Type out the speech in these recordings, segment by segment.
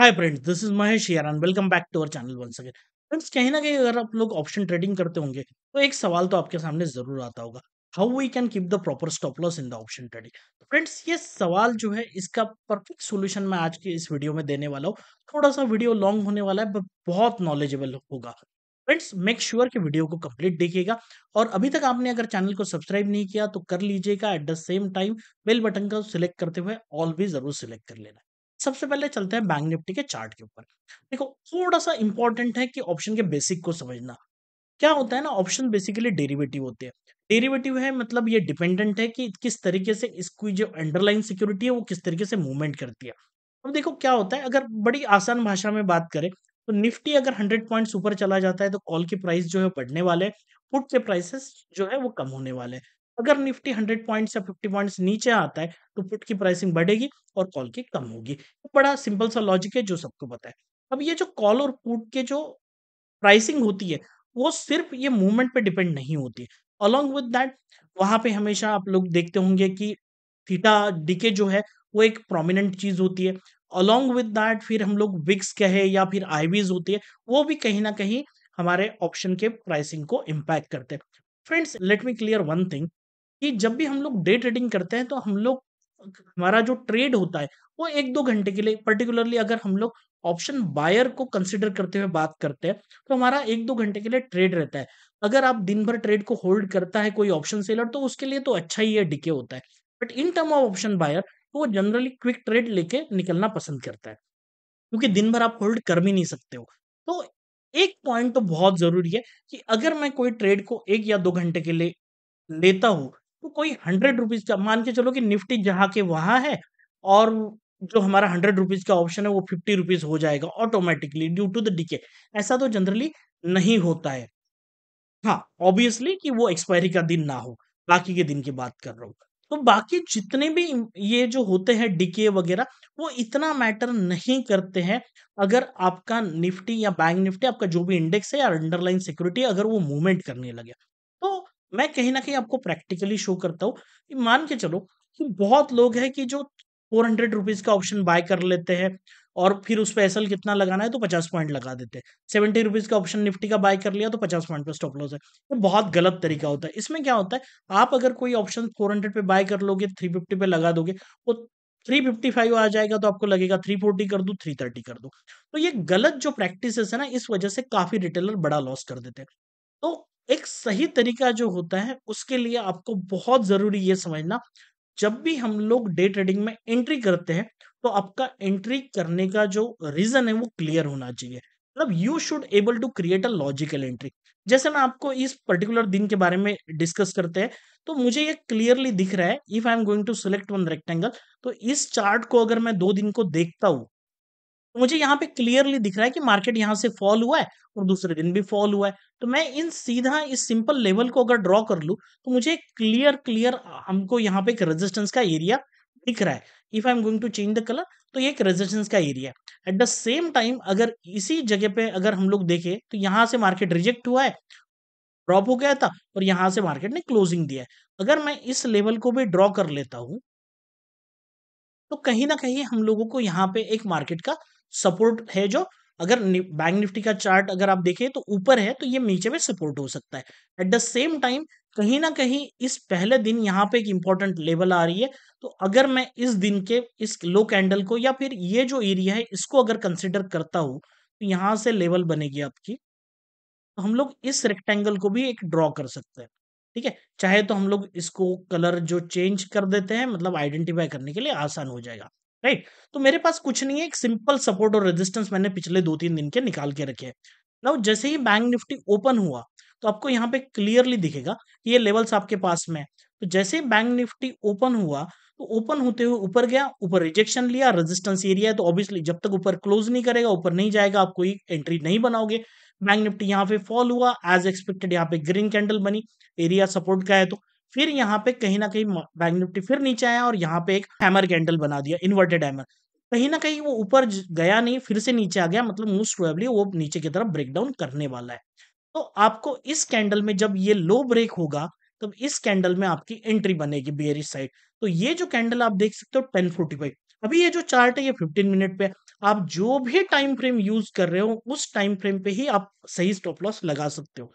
Hi friends this is Mahesh यार welcome back to our channel वन सके फ्रेंड्स कहीं ना कहीं अगर आप लोग ऑप्शन ट्रेडिंग करते होंगे तो एक सवाल तो आपके सामने जरूर आता होगा how we can keep the proper stop loss in the option trading friends ये सवाल जो है इसका परफेक्ट सोल्यूशन मैं आज के इस वीडियो में देने वाला हूँ थोड़ा सा वीडियो लॉन्ग होने वाला है बट बहुत नॉलेजेबल होगा फ्रेंड्स मेक श्योर कि वीडियो को कंप्लीट देखिएगा और अभी तक आपने अगर चैनल को सब्सक्राइब नहीं किया तो कर लीजिएगा at the same time bell button का सिलेक्ट करते हुए ऑल भी जरूर सिलेक्ट कर लेना सबसे पहले चलते हैं बैंक निफ्टी के चार्ट के ऊपर देखो थोड़ा सा इंपॉर्टेंट है कि ऑप्शन के बेसिक को समझना क्या होता है ना ऑप्शन बेसिकली डेरिवेटिव होते हैं डेरिवेटिव है मतलब ये डिपेंडेंट है कि किस तरीके से इसकी जो अंडरलाइन सिक्योरिटी है वो किस तरीके से मूवमेंट करती है अब देखो क्या होता है अगर बड़ी आसान भाषा में बात करें तो निफ्टी अगर हंड्रेड पॉइंट ऊपर चला जाता है तो कॉल की प्राइस जो है बढ़ने वाले पुट के प्राइसेस जो है वो कम होने वाले अगर निफ्टी हंड्रेड पॉइंट या फिफ्टी पॉइंट्स नीचे आता है तो पुट की प्राइसिंग बढ़ेगी और कॉल की कम होगी तो बड़ा सिंपल सा लॉजिक है जो सबको पता है अब ये जो कॉल और पुट के जो प्राइसिंग होती है वो सिर्फ ये मूवमेंट पे डिपेंड नहीं होती है अलॉन्ग विद दैट वहां पे हमेशा आप लोग देखते होंगे कि थीटा डीके जो है वो एक प्रोमिनेंट चीज होती है अलोंग विद दैट फिर हम लोग विक्स कहे या फिर आईवीज होती है वो भी कहीं ना कहीं हमारे ऑप्शन के प्राइसिंग को इम्पैक्ट करते हैं friends let me clear one thing कि जब भी हम लोग डे ट्रेडिंग करते हैं तो हम लोग हमारा जो ट्रेड होता है वो एक दो घंटे के लिए पर्टिकुलरली अगर हम लोग ऑप्शन बायर को कंसिडर करते हुए बात करते हैं तो हमारा एक दो घंटे के लिए ट्रेड रहता है अगर आप दिन भर ट्रेड को होल्ड करता है कोई ऑप्शन सेलर तो उसके लिए तो अच्छा ही है डिके होता है but in term of option buyer तो वो जनरली क्विक ट्रेड लेके निकलना पसंद करता है क्योंकि दिन भर आप होल्ड कर भी नहीं सकते हो तो एक पॉइंट तो बहुत जरूरी है कि अगर मैं कोई ट्रेड को एक या दो घंटे के लिए लेता हूँ तो कोई हंड्रेड रुपीज का मान के चलो कि निफ्टी जहाँ के वहां है और जो हमारा हंड्रेड रुपीज का ऑप्शन है वो फिफ्टी रुपीज हो जाएगा automatically due to the decay ऐसा तो जनरली नहीं होता है हाँ ऑब्वियसली कि वो एक्सपायरी का दिन ना हो बाकी के दिन की बात कर रहा हूँ तो बाकी जितने भी ये जो होते हैं डीके वगैरह वो इतना मैटर नहीं करते हैं अगर आपका निफ्टी या बैंक निफ्टी आपका जो भी इंडेक्स है या अंडरलाइन सिक्योरिटी अगर वो मूवमेंट करने लगे मैं कहीं ना कहीं आपको प्रैक्टिकली शो करता हूँ मान के चलो कि बहुत लोग हैं कि जो फोर हंड्रेड रुपीज का ऑप्शन बाय कर लेते हैं और फिर उस पर एसल कितना लगाना है तो पचास पॉइंट लगा देते हैं सेवेंटी रुपीज का ऑप्शन निफ्टी का बाय कर लिया तो पचास पॉइंट पे स्टॉप लॉस है तो बहुत गलत तरीका होता है इसमें क्या होता है आप अगर कोई ऑप्शन फोर हंड्रेड पे बाय कर लोगे थ्री फिफ्टी पे लगा दोगे वो थ्री फिफ्टी फाइव आ जाएगा तो आपको लगेगा थ्री फोर्टी कर दो थ्री थर्टी कर दो तो ये गलत जो प्रैक्टिस है ना इस वजह से काफी रिटेलर बड़ा लॉस कर देते हैं तो एक सही तरीका जो होता है उसके लिए आपको बहुत जरूरी यह समझना जब भी हम लोग डे ट्रेडिंग में एंट्री करते हैं तो आपका एंट्री करने का जो रीजन है वो क्लियर होना चाहिए मतलब you should able to create a logical entry जैसे मैं आपको इस पर्टिकुलर दिन के बारे में डिस्कस करते हैं तो मुझे ये क्लियरली दिख रहा है if I am going to select one rectangle तो इस चार्ट को अगर मैं दो दिन को देखता हूँ तो मुझे यहाँ पे क्लियरली दिख रहा है कि मार्केट यहाँ से फॉल हुआ है और दूसरे दिन भी फॉल हुआ है तो मैं इन सीधा इस सिंपल लेवल को अगर ड्रॉ कर लू तो मुझे क्लियर क्लियर हमको यहाँ पे एक रेजिस्टेंस का एरिया दिख रहा है if I am going to change the colour तो ये एक रेजिस्टेंस का एरिया है एट द सेम टाइम अगर इसी जगह पे अगर हम लोग देखें तो यहाँ से मार्केट रिजेक्ट हुआ है ड्रॉप हो गया था और यहाँ से मार्केट ने क्लोजिंग दिया है अगर मैं इस लेवल को भी ड्रॉ कर लेता हूं तो कहीं ना कहीं हम लोगों को यहाँ पे एक मार्केट का सपोर्ट है जो अगर बैंक निफ्टी का चार्ट अगर आप देखें तो ऊपर है तो ये नीचे में सपोर्ट हो सकता है एट द सेम टाइम कहीं ना कहीं इस पहले दिन यहाँ पे एक इंपॉर्टेंट लेवल आ रही है तो अगर मैं इस दिन के इस लो कैंडल को या फिर ये जो एरिया है इसको अगर कंसिडर करता हूँ तो यहाँ से लेवल बनेगी आपकी तो हम लोग इस रेक्टेंगल को भी एक ड्रॉ कर सकते हैं ठीक है चाहे तो हम लोग इसको कलर जो चेंज कर देते हैं मतलब आइडेंटिफाई करने के लिए आसान हो जाएगा राइट तो मेरे पास कुछ नहीं है एक सिंपल सपोर्ट और रेजिस्टेंस मैंने पिछले दो तीन दिन के निकाल के रखे हैं ना जैसे ही बैंक निफ्टी ओपन हुआ तो आपको यहाँ पे क्लियरली दिखेगा कि ये लेवल्स आपके पास में है तो जैसे ही बैंक निफ्टी ओपन हुआ तो ओपन होते हुए ऊपर गया ऊपर रिजेक्शन लिया रेजिस्टेंस एरिया है तो ऑब्वियसली जब तक ऊपर क्लोज नहीं करेगा ऊपर नहीं जाएगा आप कोई एंट्री नहीं बनाओगे बैंक निफ्टी यहाँ पे फॉल हुआ एज एक्सपेक्टेड यहाँ पे ग्रीन कैंडल बनी एरिया सपोर्ट का है तो फिर यहाँ पे कहीं ना कहीं बैंक निफ्टी फिर नीचे आया और यहाँ पे एक हैमर कैंडल बना दिया इन्वर्टेड हैमर कहीं ना कहीं वो ऊपर गया नहीं फिर से नीचे आ गया मतलब मोस्ट प्रोबेबली वो नीचे की तरफ डाउन करने वाला है तो आपको इस कैंडल में जब ये लो ब्रेक होगा तब इस कैंडल में आपकी एंट्री बनेगी बेरिश साइड तो ये जो कैंडल आप देख सकते हो टेन फोर्टी फाइव अभी ये जो चार्ट है ये फिफ्टीन मिनट पे आप जो भी टाइम फ्रेम यूज कर रहे हो उस टाइम फ्रेम पे ही आप सही स्टॉप लॉस लगा सकते हो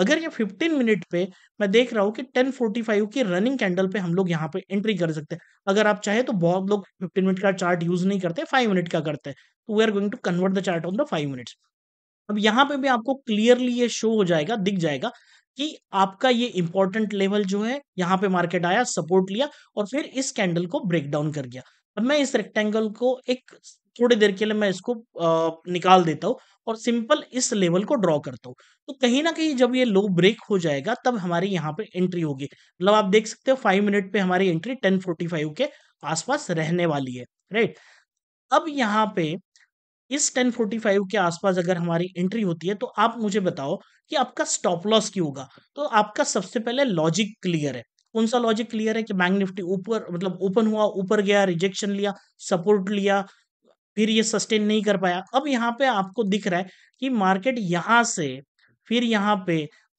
अगर ये 15 मिनट पे मैं देख रहा हूँ कि 10:45 की रनिंग कैंडल पे हम लोग यहाँ पे एंट्री कर सकते हैं अगर आप चाहे तो बहुत लोग 15 मिनट का चार्ट यूज नहीं करते 5 मिनट का करते हैं तो we are going to convert the chart on the five minutes अब यहाँ पे भी आपको क्लियरली ये शो हो जाएगा दिख जाएगा कि आपका ये इंपॉर्टेंट लेवल जो है यहाँ पे मार्केट आया सपोर्ट लिया और फिर इस कैंडल को ब्रेक डाउन कर गया अब मैं इस रेक्टेंगल को एक थोड़ी देर के लिए मैं इसको निकाल देता हूँ और सिंपल इस लेवल को ड्रॉ करता हूँ तो कहीं ना कहीं जब ये लो ब्रेक हो जाएगा तब हमारी यहाँ पे एंट्री होगी मतलब आप देख सकते हो फाइव मिनट पे हमारी एंट्री टेन फोर्टी फाइव के आसपास रहने वाली है राइट अब यहाँ पे इस टेन फोर्टी फाइव के आसपास अगर हमारी एंट्री होती है तो आप मुझे बताओ कि आपका स्टॉप लॉस क्यों होगा तो आपका सबसे पहले लॉजिक क्लियर है कौन सा लॉजिक क्लियर है कि बैंक निफ्टी ऊपर मतलब ओपन हुआ ऊपर गया रिजेक्शन लिया सपोर्ट लिया फिर ये सस्टेन नहीं कर पाया अब यहाँ पे आपको दिख रहा है कि मार्केट यहाँ से फिर यहाँ पे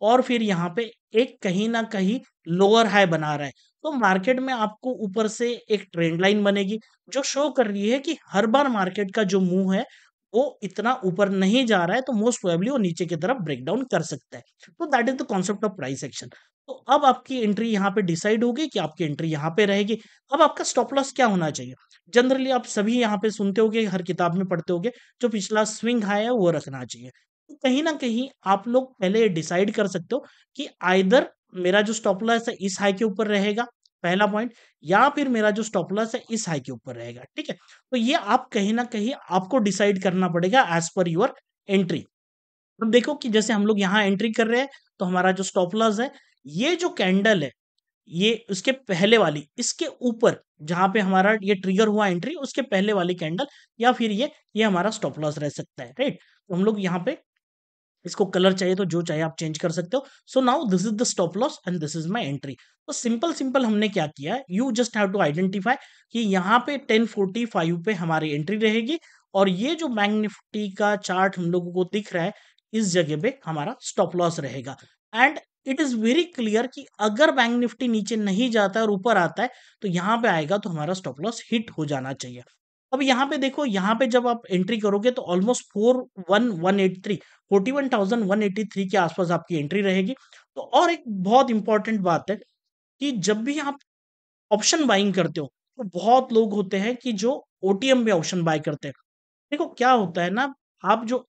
और फिर यहाँ पे एक कहीं ना कहीं लोअर हाई बना रहा है तो मार्केट में आपको ऊपर से एक ट्रेंड लाइन बनेगी जो शो कर रही है कि हर बार मार्केट का जो मुंह है वो इतना ऊपर नहीं जा रहा है तो मोस्ट प्रोबेबली वो नीचे की तरफ ब्रेक डाउन कर सकता है तो that is the concept of price action तो अब आपकी एंट्री यहाँ पे डिसाइड होगी कि आपकी एंट्री यहाँ पे रहेगी अब आपका स्टॉप लॉस क्या होना चाहिए जनरली आप सभी यहाँ पे सुनते होगे हर किताब में पढ़ते होगे जो पिछला स्विंग हाई है वो रखना चाहिए तो कहीं ना कहीं आप लोग पहले डिसाइड कर सकते हो कि आइदर मेरा जो स्टॉप लॉस है इस हाई के ऊपर रहेगा पहला पॉइंट या फिर मेरा जो स्टॉप लॉस है इस हाई के ऊपर रहेगा ठीक है तो ये आप कहीं ना कहीं आपको डिसाइड करना पड़ेगा एज पर योर एंट्री अब देखो कि जैसे हम लोग यहाँ एंट्री कर रहे हैं तो हमारा जो स्टॉप लॉस है ये जो कैंडल है ये उसके पहले वाली इसके ऊपर जहां पे हमारा ये ट्रिगर हुआ एंट्री उसके पहले वाली कैंडल या फिर ये ये हमारा स्टॉप लॉस रह सकता है राइट तो हम लोग यहाँ पे इसको कलर चाहिए तो जो चाहिए आप चेंज कर सकते हो so now this is the stop loss and this is my entry तो सिंपल सिंपल हमने क्या किया है you just have to identify कि यहाँ पे टेन फोर्टी फाइव पे हमारी एंट्री रहेगी और ये जो बैंक निफ्टी का चार्ट हम लोगों को दिख रहा है इस जगह पे हमारा स्टॉप लॉस रहेगा and it is very clear कि अगर बैंक निफ्टी नीचे नहीं जाता और ऊपर आता है तो यहां पे आएगा तो हमारा स्टॉप लॉस हिट हो जाना चाहिए अब यहाँ पे देखो यहाँ पे जब आप एंट्री करोगे तो almost four one one eight three forty one thousand one eighty three के आसपास आपकी एंट्री रहेगी तो और एक बहुत इंपॉर्टेंट बात है कि जब भी आप ऑप्शन बाइंग करते हो तो बहुत लोग होते हैं कि जो ओटीएम में ऑप्शन बाय करते हैं देखो क्या होता है ना आप जो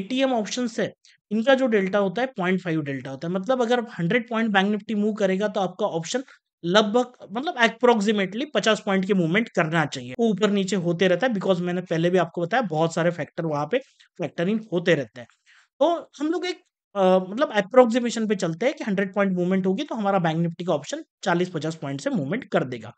एटीएम ऑप्शन है इनका जो डेल्टा होता है पॉइंट फाइव डेल्टा होता है मतलब अगर hundred point bank Nifty move करेगा तो आपका ऑप्शन लगभग मतलब अप्रोक्सीमेटली पचास पॉइंट के मूवमेंट करना चाहिए वो ऊपर नीचे होते रहता है बिकॉज मैंने पहले भी आपको बताया बहुत सारे फैक्टर वहां पे फैक्टर इन होते रहते हैं तो हम लोग एक आ, मतलब अप्रोक्सीमेशन पे चलते हैं कि हंड्रेड पॉइंट मूवमेंट होगी तो हमारा बैंक निफ्टी का ऑप्शन चालीस पचास पॉइंट से मूवमेंट कर देगा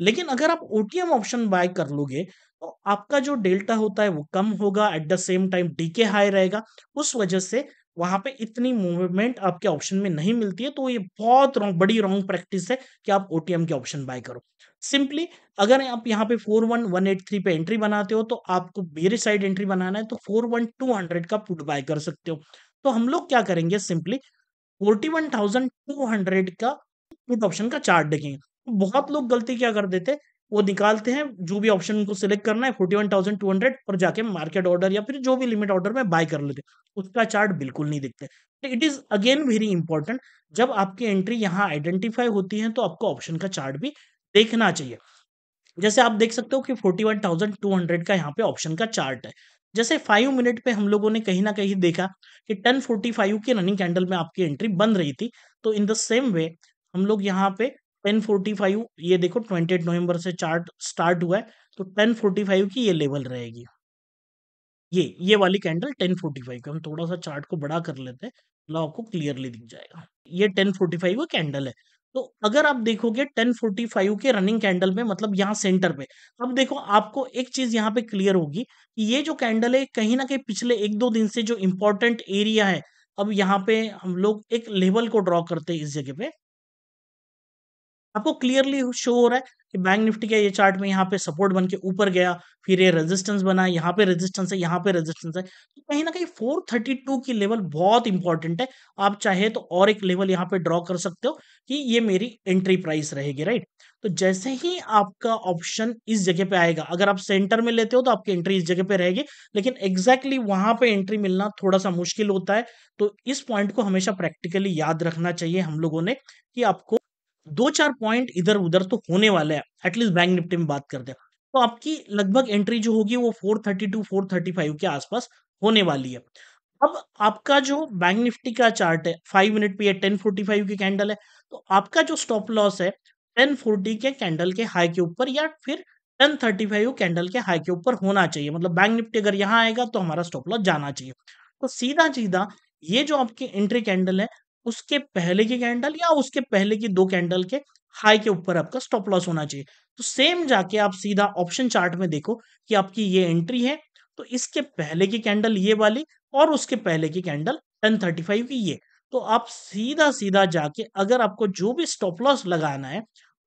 लेकिन अगर आप ओटीएम ऑप्शन बाय कर लोगे तो आपका जो डेल्टा होता है वो कम होगा at the same time decay high रहेगा उस वजह से वहां पे इतनी मूवमेंट आपके ऑप्शन में नहीं मिलती है तो ये बहुत रॉन्ग बड़ी रॉन्ग प्रैक्टिस है कि आप ओटीएम के ऑप्शन बाय करो सिंपली अगर आप यहाँ पे four one one eight three पे एंट्री बनाते हो तो आपको मेरे साइड एंट्री बनाना है तो फोर वन टू हंड्रेड का पुट बाय कर सकते हो तो हम लोग क्या करेंगे simply forty one thousand two hundred का पुट ऑप्शन का चार्ट देखेंगे बहुत लोग गलती क्या कर देते हैं वो निकालते हैं जो भी ऑप्शन उनको सिलेक्ट करना है forty one thousand two hundred पर जाके मार्केट ऑर्डर या फिर जो भी लिमिट ऑर्डर में बाय कर लेते हैं उसका चार्ट बिल्कुल नहीं दिखते तो it is again very important जब आपकी एंट्री यहाँ आइडेंटिफाई होती है तो आपको ऑप्शन का चार्ट भी देखना चाहिए जैसे आप देख सकते हो कि forty one thousand two hundred का यहाँ पे ऑप्शन का चार्ट है जैसे फाइव मिनट पे हम लोगों ने कहीं ना कहीं देखा कि टेन फोर्टी फाइव की रनिंग कैंडल में आपकी एंट्री बन रही थी तो इन द सेम वे हम लोग यहाँ पे टेन फोर्टी फाइव ये देखो ट्वेंटी एट से चार्ट स्टार्ट हुआ है तो टेन फोर्टी फाइव की ये लेवल रहेगी ये ये वाली कैंडल टेन फोर्टी फाइव हम थोड़ा सा चार्ट को बड़ा कर लेते हैं आपको क्लियरली दिख जाएगा ये टेन फोर्टी फाइव का कैंडल है तो अगर आप देखोगे टेन फोर्टी फाइव के रनिंग कैंडल में मतलब यहाँ सेंटर पे अब देखो आपको एक चीज यहाँ पे क्लियर होगी कि ये जो कैंडल है कहीं ना कहीं पिछले एक दो दिन से जो इम्पोर्टेंट एरिया है अब यहाँ पे हम लोग एक लेवल को ड्रॉ करते हैं इस जगह पे आपको क्लियरली शो हो रहा है कि बैंक निफ्टी का ये चार्ट में यहाँ पे सपोर्ट बन के ऊपर गया फिर ये रेजिस्टेंस बना यहाँ पे रेजिस्टेंस है यहाँ पे रेजिस्टेंस है तो कहीं ना कहीं फोर थर्टी टू की लेवल बहुत इंपॉर्टेंट है आप चाहे तो और एक लेवल यहाँ पे ड्रॉ कर सकते हो कि ये मेरी एंट्री प्राइस रहेगी राइट तो जैसे ही आपका ऑप्शन इस जगह पे आएगा अगर आप सेंटर में लेते हो तो आपकी एंट्री इस जगह पे रहेगी लेकिन एग्जैक्टली exactly वहां पे एंट्री मिलना थोड़ा सा मुश्किल होता है तो इस पॉइंट को हमेशा प्रैक्टिकली याद रखना चाहिए हम लोगों ने कि आपको दो चार पॉइंट इधर उधर तो होने वाले हैं एटलीस्ट बैंक निफ्टी में बात करते हैं तो आपकी लगभग एंट्री जो होगी वो four four thirty two thirty five के आसपास होने वाली है अब आपका जो बैंक निफ्टी का चार्ट है फाइव मिनट पे टेन फोर्टी फाइव की कैंडल है तो आपका जो स्टॉप लॉस है टेन फोर्टी के कैंडल के हाई के ऊपर या फिर टेन थर्टी फाइव कैंडल के हाई के ऊपर होना चाहिए मतलब बैंक निफ्टी अगर यहाँ आएगा तो हमारा स्टॉप लॉस जाना चाहिए तो सीधा सीधा ये जो आपकी एंट्री कैंडल है उसके पहले की कैंडल या उसके पहले की दो कैंडल के हाई के ऊपर आपका स्टॉप लॉस होना चाहिए तो सेम जाके आप सीधा ऑप्शन चार्ट में देखो कि आपकी ये एंट्री है तो इसके पहले की कैंडल ये वाली और उसके पहले की कैंडल टेन थर्टी फाइव की ये तो आप सीधा सीधा जाके अगर आपको जो भी स्टॉप लॉस लगाना है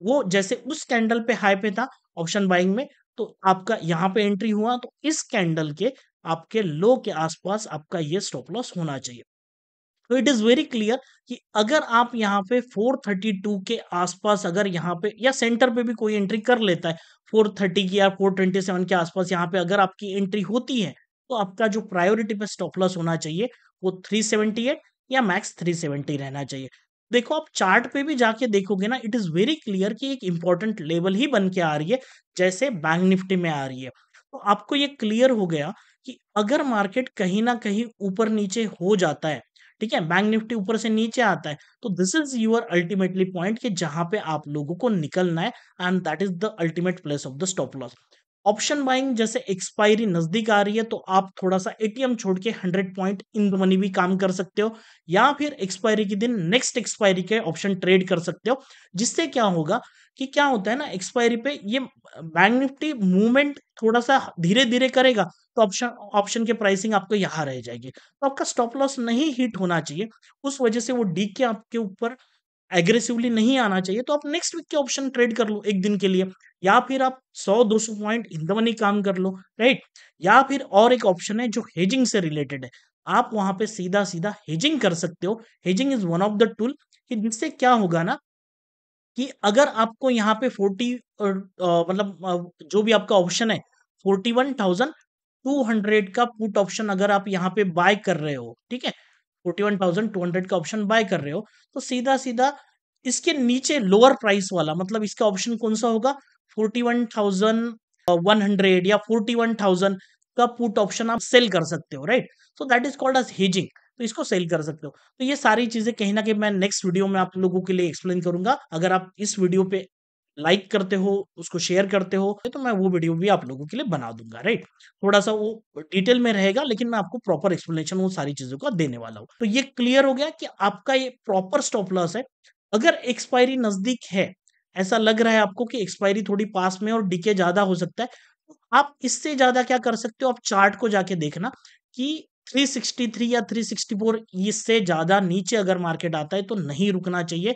वो जैसे उस कैंडल पे हाई पे था ऑप्शन बाइंग में तो आपका यहाँ पे एंट्री हुआ तो इस कैंडल के आपके लो के आसपास आपका ये स्टॉप लॉस होना चाहिए तो इट इज वेरी क्लियर कि अगर आप यहाँ पे 432 के आसपास अगर यहाँ पे या सेंटर पे भी कोई एंट्री कर लेता है 430 की या 427 के आसपास यहाँ पे अगर आपकी एंट्री होती है तो आपका जो प्रायोरिटी पे स्टॉप लॉस होना चाहिए वो 378 या मैक्स 370 रहना चाहिए देखो आप चार्ट पे भी जाके देखोगे ना इट इज वेरी क्लियर कि एक इंपॉर्टेंट लेवल ही बन के आ रही है जैसे बैंक निफ्टी में आ रही है तो आपको ये क्लियर हो गया कि अगर मार्केट कहीं ना कहीं ऊपर नीचे हो जाता है ठीक है बैंक निफ्टी ऊपर से नीचे आता है तो this is your ultimately point कि जहां पे आप लोगों को निकलना है and that is the ultimate place of the stop loss option buying जैसे एक्सपायरी नजदीक आ रही है तो आप थोड़ा सा एटीएम छोड़ के हंड्रेड पॉइंट इन मनी भी काम कर सकते हो या फिर एक्सपायरी के दिन नेक्स्ट एक्सपायरी के ऑप्शन ट्रेड कर सकते हो जिससे क्या होगा कि क्या होता है ना एक्सपायरी पे ये बैंक निफ्टी मूवमेंट थोड़ा सा धीरे धीरे करेगा तो ऑप्शन ऑप्शन के प्राइसिंग आपको यहाँ रह जाएगी तो आपका स्टॉप लॉस नहीं हिट होना चाहिए उस वजह से वो डी के आपके ऊपर एग्रेसिवली नहीं आना चाहिए तो आप नेक्स्ट वीक के ऑप्शन ट्रेड कर लो एक दिन के लिए या फिर आप 100-200 पॉइंट इन द मनी काम कर लो राइट या फिर और एक ऑप्शन है जो हेजिंग से रिलेटेड है आप वहां पे सीधा सीधा हेजिंग कर सकते हो hedging is one of the tool कि जिससे क्या होगा ना कि अगर आपको यहाँ पे फोर्टी मतलब जो भी आपका ऑप्शन है forty one thousand two hundred का पुट ऑप्शन अगर आप यहाँ पे बाय कर रहे हो ठीक है 41,200 का ऑप्शन बाय कर रहे हो तो सीधा सीधा इसके नीचे लोअर प्राइस वाला मतलब इसका ऑप्शन कौन सा होगा 41,100 या 41,000 का पुट ऑप्शन आप सेल कर सकते हो right so that is called as hedging तो इसको सेल कर सकते हो तो ये सारी चीजें कहीं ना कहीं मैं नेक्स्ट वीडियो में आप लोगों के लिए एक्सप्लेन करूंगा अगर आप इस वीडियो पे लाइक करते हो उसको शेयर करते हो तो मैं वो वीडियो भी आप लोगों के लिए बना दूंगा राइट थोड़ा सा वो डिटेल में रहेगा लेकिन मैं आपको प्रॉपर एक्सप्लेनेशन वो सारी चीजों का देने वाला हूँ तो ये क्लियर हो गया कि आपका ये प्रॉपर स्टॉप लॉस है अगर एक्सपायरी नजदीक है ऐसा लग रहा है आपको कि एक्सपायरी थोड़ी पास में और डीके ज्यादा हो सकता है तो आप इससे ज्यादा क्या कर सकते हो आप चार्ट को जाके देखना कि 363 या 364 इससे ज्यादा नीचे अगर मार्केट आता है तो नहीं रुकना चाहिए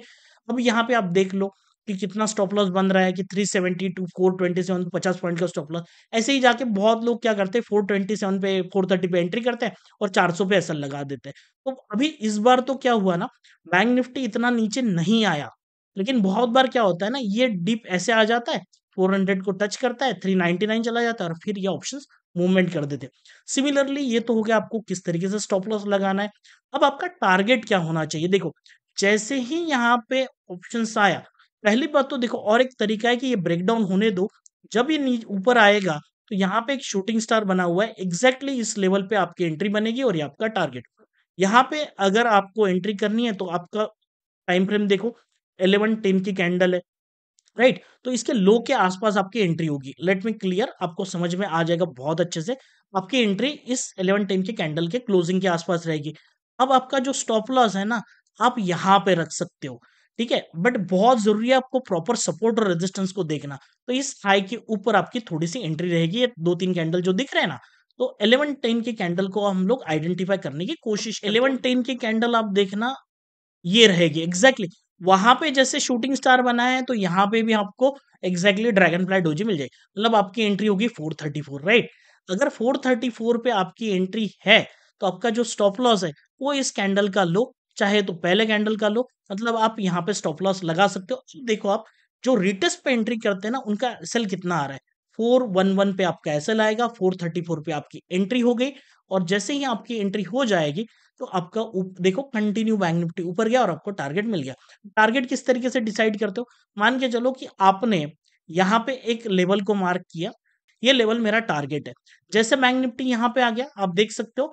अब यहाँ पे आप देख लो कि कितना स्टॉप लॉस बन रहा है कि सेवेंटी टू 427 पचास पॉइंट का स्टॉप लॉस ऐसे ही जाके बहुत लोग क्या करते हैं 427 पे 430 पे एंट्री करते हैं और 400 पे असर लगा देते हैं तो अभी इस बार तो क्या हुआ ना बैंक निफ्टी इतना नीचे नहीं आया लेकिन बहुत बार क्या होता है ना ये डिप ऐसे आ जाता है 400 को टच करता है 399 चला जाता है और फिर ये ऑप्शन मूवमेंट कर देते सिमिलरली ये तो हो गया आपको किस तरीके से स्टॉप लॉस लगाना है अब आपका टारगेट क्या होना चाहिए देखो जैसे ही यहाँ पे ऑप्शन आया पहली बात तो देखो और एक तरीका है कि ये ब्रेकडाउन होने दो जब ये ऊपर आएगा तो यहाँ पे एक शूटिंग स्टार बना हुआ है एग्जैक्टली इस लेवल पे आपकी एंट्री बनेगी और ये आपका टारगेट यहाँ पे अगर आपको एंट्री करनी है तो आपका टाइम फ्रेम देखो एलेवन टेन की कैंडल है राइट right? तो इसके लो के आसपास आपकी एंट्री होगी लेट मी क्लियर आपको समझ में आ जाएगा बहुत अच्छे से आपकी एंट्री इस एलेवन टेन के कैंडल के क्लोजिंग के आसपास रहेगी अब आपका जो स्टॉप लॉस है ना आप यहाँ पे रख सकते हो ठीक है बट बहुत जरूरी है आपको प्रॉपर सपोर्ट और रेजिस्टेंस को देखना तो इस हाई के ऊपर आपकी थोड़ी सी एंट्री रहेगी ये दो तीन कैंडल जो दिख रहे हैं ना तो इलेवन टेन के कैंडल को हम लोग आइडेंटिफाई करने की कोशिश इलेवन टेन के कैंडल आप देखना ये रहेगी एग्जैक्टली exactly. वहां पे जैसे शूटिंग स्टार बना है तो यहाँ पे भी आपको एग्जैक्टली ड्रैगन फ्लाई डोजी मिल जाएगी मतलब आपकी एंट्री होगी फोर थर्टी फोर राइट अगर फोर थर्टी फोर पे आपकी एंट्री है तो आपका जो स्टॉप लॉस है वो इस कैंडल का लो चाहे तो पहले कैंडल का लो मतलब आप यहाँ पे स्टॉप लॉस लगा सकते हो देखो आप जो रिटेस्ट पे एंट्री करते हैं ना उनका सेल कितना आ रहा है फोर वन वन पे आपका एसल आएगा फोर थर्टी फोर पे आपकी एंट्री हो गई और जैसे ही आपकी एंट्री हो जाएगी तो आपका उप, देखो कंटिन्यू बैंक निफ्टी ऊपर गया और आपको टारगेट मिल गया टारगेट किस तरीके से डिसाइड करते हो मान के चलो कि आपने यहाँ पे एक लेवल को मार्क किया ये लेवल मेरा टारगेट है जैसे बैंक निफ्टी यहाँ पे आ गया आप देख सकते हो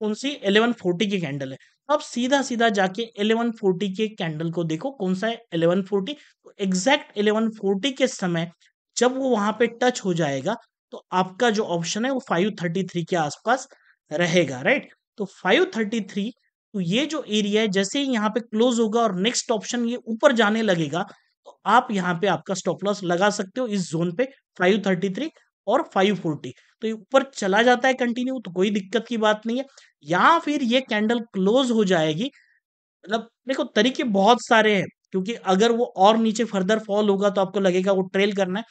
कौन सी 1140 की कैंडल है अब सीधा सीधा जाके 1140 के कैंडल को देखो कौन सा है 1140 तो एग्जैक्ट 1140 के समय जब वो वहां पे टच हो जाएगा तो आपका जो ऑप्शन है वो 533 के आसपास रहेगा राइट तो 533 तो ये जो एरिया है जैसे ही यहाँ पे क्लोज होगा और नेक्स्ट ऑप्शन ये ऊपर जाने लगेगा तो आप यहाँ पे आपका स्टॉप लॉस लगा सकते हो इस जोन पे फाइव और 540 तो ऊपर चला जाता है कंटिन्यू तो कोई दिक्कत की बात नहीं है या फिर ये कैंडल क्लोज हो जाएगी मतलब देखो तरीके बहुत सारे हैं क्योंकि अगर वो और नीचे फर्दर फॉल होगा तो आपको लगेगा वो ट्रेल करना है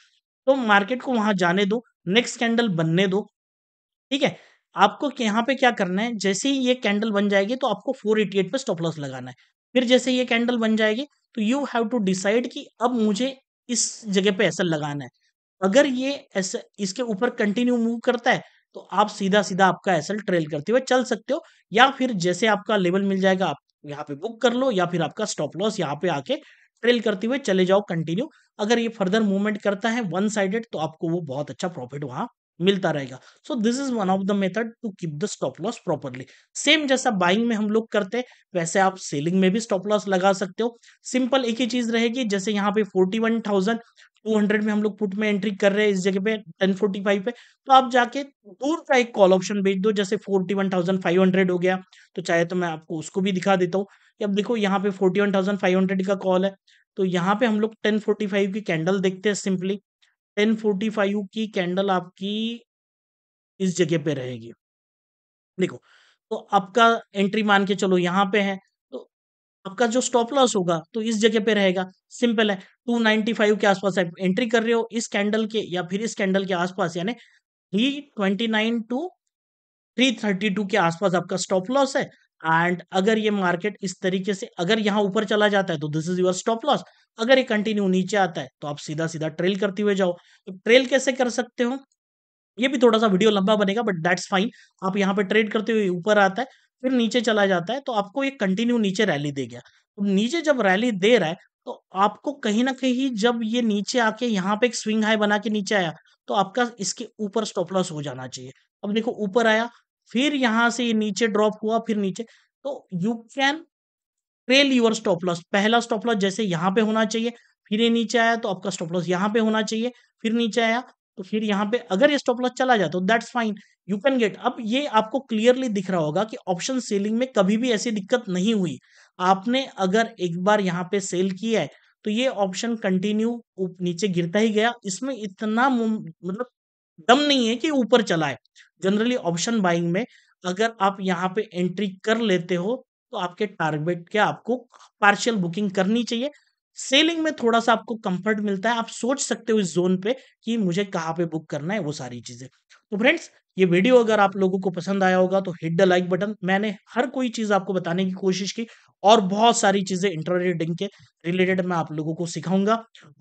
तो मार्केट को वहां जाने दो नेक्स्ट कैंडल बनने दो ठीक है आपको यहाँ पे क्या करना है जैसे ही ये कैंडल बन जाएगी तो आपको 488 पे स्टॉप लॉस लगाना है फिर जैसे ये कैंडल बन जाएगी तो यू हैव टू डिसाइड कि अब मुझे इस जगह पे ऐसा लगाना है अगर ये ऐसे इसके ऊपर कंटिन्यू मूव करता है तो आप सीधा सीधा आपका एसएल ट्रेल करते हुए चल सकते हो या फिर जैसे आपका लेवल मिल जाएगा आप यहाँ पे बुक कर लो या फिर आपका स्टॉप लॉस यहाँ पे आके ट्रेल करते हुए चले जाओ कंटिन्यू अगर ये फर्दर मूवमेंट करता है वन साइडेड तो आपको वो बहुत अच्छा प्रॉफिट वहां मिलता रहेगा so this is one of the method to keep the stop loss properly same जैसा बाइंग में हम लोग करते हैं वैसे आप सेलिंग में भी स्टॉप लॉस लगा सकते हो सिंपल एक ही चीज रहेगी जैसे यहाँ पे forty one thousand two hundred में हम लोग पुट में एंट्री कर रहे हैं इस जगह पे टेन फोर्टी फाइव पे तो आप जाके दूर का एक कॉल ऑप्शन भेज दो जैसे forty one thousand five hundred हो गया तो चाहे तो मैं आपको उसको भी दिखा देता हूँ अब देखो यहाँ पे forty one thousand five hundred का कॉल है तो यहाँ पे हम लोग टेन फोर्टी फाइव की कैंडल देखते हैं सिंपली टेन फोर्टी फाइव की कैंडल आपकी इस जगह पे रहेगी देखो तो आपका एंट्री मान के चलो यहाँ पे है तो आपका जो स्टॉप लॉस होगा तो इस जगह पे रहेगा सिंपल है टू नाइनटी फाइव के आसपास आप एंट्री कर रहे हो इस कैंडल के या फिर इस कैंडल के आसपास यानी three twenty nine two three thirty two के आसपास आपका स्टॉप लॉस है एंड अगर ये मार्केट इस तरीके से अगर यहाँ ऊपर चला जाता है तो this is your stop loss अगर ये कंटिन्यू नीचे आता है तो आप सीधा सीधा ट्रेल करते हुए जाओ तो ट्रेल कैसे कर सकते हो ये भी थोड़ा सा वीडियो लंबा बनेगा बट दैट्स फाइन आप यहाँ पे ट्रेड करते हुए ऊपर आता है फिर नीचे चला जाता है तो आपको ये कंटिन्यू नीचे रैली दे गया तो नीचे जब रैली दे रहा है तो आपको कहीं ना कहीं जब ये नीचे आके यहाँ पे एक स्विंग हाई बना के नीचे आया तो आपका इसके ऊपर स्टॉप लॉस हो जाना चाहिए अब देखो ऊपर आया फिर यहाँ से ये नीचे ड्रॉप हुआ फिर नीचे तो you can trail your stop loss पहला स्टॉप लॉस जैसे यहां पे होना चाहिए फिर ये नीचे आया तो आपका स्टॉप लॉस यहाँ पे होना चाहिए फिर नीचे आया तो फिर यहाँ पे अगर ये स्टॉप लॉस चला जाता तो that's fine you can get अब ये आपको क्लियरली दिख रहा होगा कि ऑप्शन सेलिंग में कभी भी ऐसी दिक्कत नहीं हुई आपने अगर एक बार यहाँ पे सेल किया है तो ये ऑप्शन कंटिन्यू नीचे गिरता ही गया इसमें इतना मतलब दम नहीं है कि ऊपर चला है जनरली ऑप्शन बाइंग में अगर आप यहाँ पे एंट्री कर लेते हो तो आपके टारगेट के आपको पार्शियल बुकिंग करनी चाहिए सेलिंग में थोड़ा सा आपको कंफर्ट मिलता है आप सोच सकते हो इस जोन पे कि मुझे कहाँ पे बुक करना है वो सारी चीजें तो फ्रेंड्स ये वीडियो अगर आप लोगों को पसंद आया होगा तो हिट द लाइक बटन मैंने हर कोई चीज़ आपको बताने की कोशिश की और बहुत सारी चीज़ें इंटरनेटिंग के रिलेटेड मैं आप लोगों को सिखाऊंगा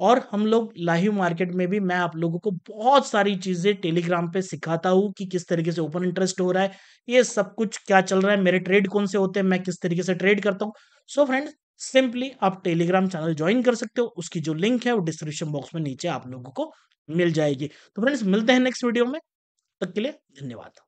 और हम लोग लाइव मार्केट में भी मैं आप लोगों को बहुत सारी चीज़ें टेलीग्राम पे सिखाता हूँ कि किस तरीके से ओपन इंटरेस्ट हो रहा है ये सब कुछ क्या चल रहा है मेरे ट्रेड कौन से होते हैं मैं किस तरीके से ट्रेड करता हूँ सो फ्रेंड सिंपली आप टेलीग्राम चैनल ज्वाइन कर सकते हो उसकी जो लिंक है वो डिस्क्रिप्शन बॉक्स में नीचे आप लोगों को मिल जाएगी तो फ्रेंड्स मिलते हैं नेक्स्ट वीडियो में तक के लिए धन्यवाद